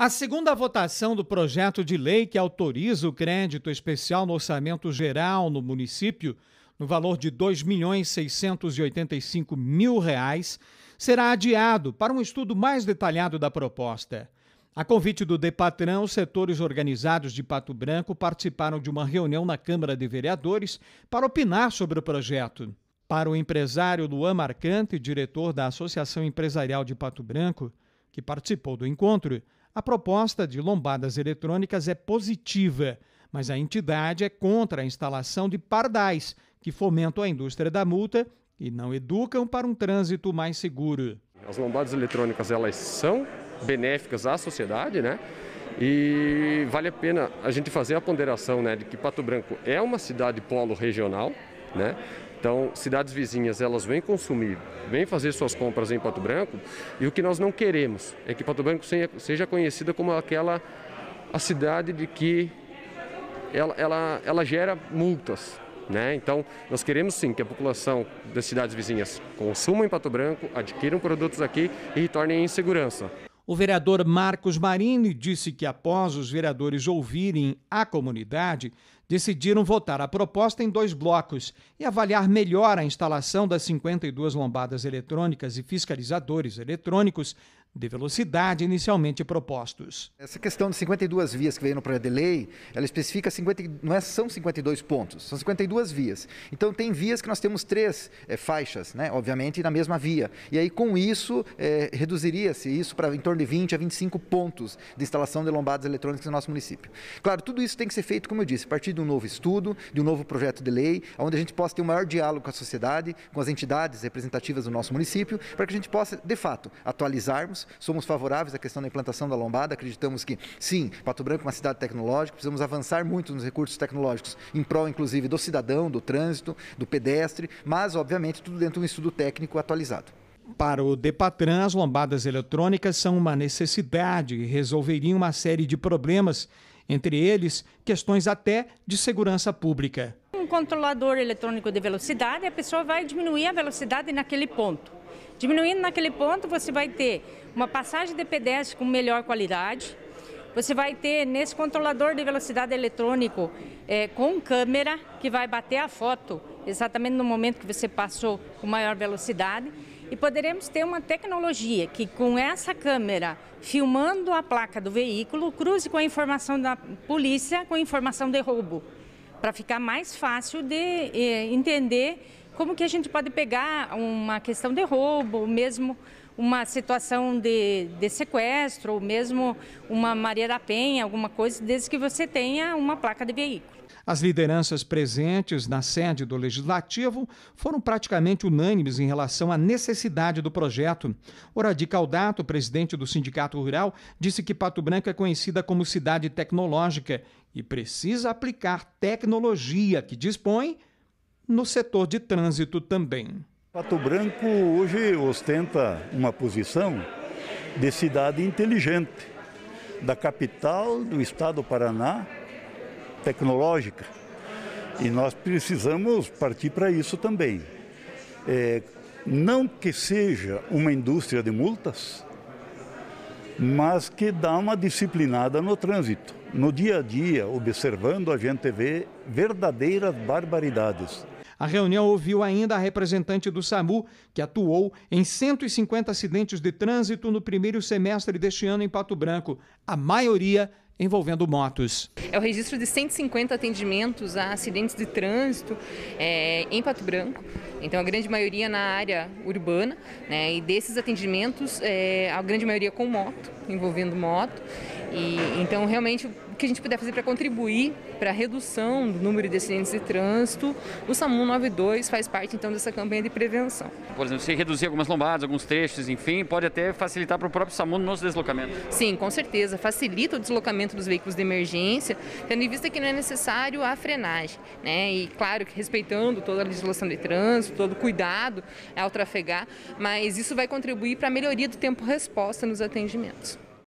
A segunda votação do projeto de lei que autoriza o crédito especial no orçamento geral no município, no valor de R$ 2.685.000, será adiado para um estudo mais detalhado da proposta. A convite do Depatrão, os setores organizados de Pato Branco participaram de uma reunião na Câmara de Vereadores para opinar sobre o projeto. Para o empresário Luan Marcante, diretor da Associação Empresarial de Pato Branco, que participou do encontro, a proposta de lombadas eletrônicas é positiva, mas a entidade é contra a instalação de pardais, que fomentam a indústria da multa e não educam para um trânsito mais seguro. As lombadas eletrônicas elas são benéficas à sociedade, né? E vale a pena a gente fazer a ponderação, né, de que Pato Branco é uma cidade polo regional, né? Então, cidades vizinhas, elas vêm consumir, vêm fazer suas compras em Pato Branco, e o que nós não queremos é que Pato Branco seja conhecida como aquela a cidade de que ela, ela, ela gera multas. Né? Então, nós queremos sim que a população das cidades vizinhas consuma em Pato Branco, adquiram produtos aqui e retornem em segurança. O vereador Marcos Marini disse que, após os vereadores ouvirem a comunidade, decidiram votar a proposta em dois blocos e avaliar melhor a instalação das 52 lombadas eletrônicas e fiscalizadores eletrônicos de velocidade inicialmente propostos. Essa questão de 52 vias que veio no projeto de lei, ela especifica 50, não é, são 52 pontos, são 52 vias. Então tem vias que nós temos três é, faixas, né, obviamente na mesma via. E aí com isso é, reduziria-se isso para em torno de 20 a 25 pontos de instalação de lombadas eletrônicas no nosso município. Claro, tudo isso tem que ser feito, como eu disse, a partir de um novo estudo, de um novo projeto de lei, onde a gente possa ter um maior diálogo com a sociedade, com as entidades representativas do nosso município, para que a gente possa, de fato, atualizarmos somos favoráveis à questão da implantação da lombada, acreditamos que, sim, Pato Branco é uma cidade tecnológica, precisamos avançar muito nos recursos tecnológicos, em prol, inclusive, do cidadão, do trânsito, do pedestre, mas, obviamente, tudo dentro de um estudo técnico atualizado. Para o Depatran, as lombadas eletrônicas são uma necessidade e resolveriam uma série de problemas entre eles questões até de segurança pública. Um controlador eletrônico de velocidade, a pessoa vai diminuir a velocidade naquele ponto. Diminuindo naquele ponto, você vai ter uma passagem de pedestre com melhor qualidade, você vai ter nesse controlador de velocidade eletrônico é, com câmera que vai bater a foto exatamente no momento que você passou com maior velocidade. E poderemos ter uma tecnologia que, com essa câmera filmando a placa do veículo, cruze com a informação da polícia, com a informação de roubo, para ficar mais fácil de eh, entender como que a gente pode pegar uma questão de roubo, mesmo uma situação de, de sequestro ou mesmo uma Maria da Penha, alguma coisa, desde que você tenha uma placa de veículo. As lideranças presentes na sede do Legislativo foram praticamente unânimes em relação à necessidade do projeto. Oradi Caldato, presidente do Sindicato Rural, disse que Pato Branco é conhecida como cidade tecnológica e precisa aplicar tecnologia que dispõe no setor de trânsito também. Pato Branco hoje ostenta uma posição de cidade inteligente, da capital do estado do Paraná, tecnológica. E nós precisamos partir para isso também. É, não que seja uma indústria de multas, mas que dá uma disciplinada no trânsito no dia a dia, observando, a gente vê verdadeiras barbaridades. A reunião ouviu ainda a representante do SAMU, que atuou em 150 acidentes de trânsito no primeiro semestre deste ano em Pato Branco, a maioria envolvendo motos. É o registro de 150 atendimentos a acidentes de trânsito é, em Pato Branco, então a grande maioria na área urbana, né, e desses atendimentos, é, a grande maioria com moto, envolvendo moto, e então realmente que a gente puder fazer para contribuir para a redução do número de acidentes de trânsito, o SAMU 92 faz parte então dessa campanha de prevenção. Por exemplo, se reduzir algumas lombadas, alguns trechos, enfim, pode até facilitar para o próprio SAMU no nosso deslocamento. Sim, com certeza, facilita o deslocamento dos veículos de emergência, tendo em vista que não é necessário a frenagem, né? E claro que respeitando toda a legislação de trânsito, todo o cuidado ao trafegar, mas isso vai contribuir para a melhoria do tempo resposta nos atendimentos.